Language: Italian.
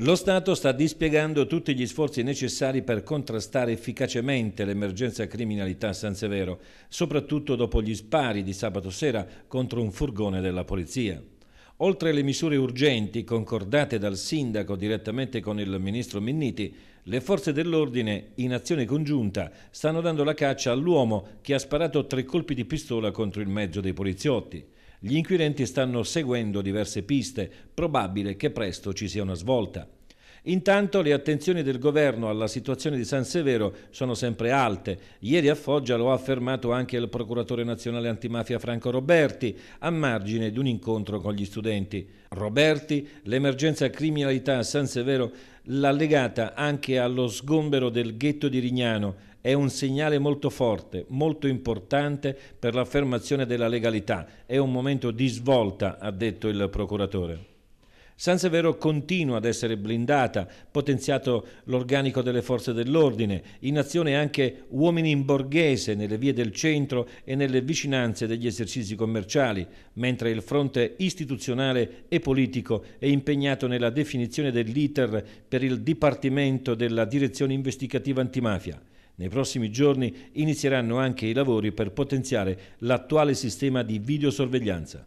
Lo Stato sta dispiegando tutti gli sforzi necessari per contrastare efficacemente l'emergenza criminalità a San Severo, soprattutto dopo gli spari di sabato sera contro un furgone della polizia. Oltre alle misure urgenti concordate dal sindaco direttamente con il ministro Minniti, le forze dell'ordine, in azione congiunta, stanno dando la caccia all'uomo che ha sparato tre colpi di pistola contro il mezzo dei poliziotti. Gli inquirenti stanno seguendo diverse piste, probabile che presto ci sia una svolta. Intanto le attenzioni del governo alla situazione di San Severo sono sempre alte. Ieri a Foggia lo ha affermato anche il procuratore nazionale antimafia Franco Roberti, a margine di un incontro con gli studenti. Roberti, l'emergenza criminalità a San Severo l'ha legata anche allo sgombero del ghetto di Rignano è un segnale molto forte, molto importante per l'affermazione della legalità. È un momento di svolta, ha detto il procuratore. San Severo continua ad essere blindata, potenziato l'organico delle forze dell'ordine, in azione anche uomini in borghese nelle vie del centro e nelle vicinanze degli esercizi commerciali, mentre il fronte istituzionale e politico è impegnato nella definizione dell'iter per il Dipartimento della Direzione Investigativa Antimafia. Nei prossimi giorni inizieranno anche i lavori per potenziare l'attuale sistema di videosorveglianza.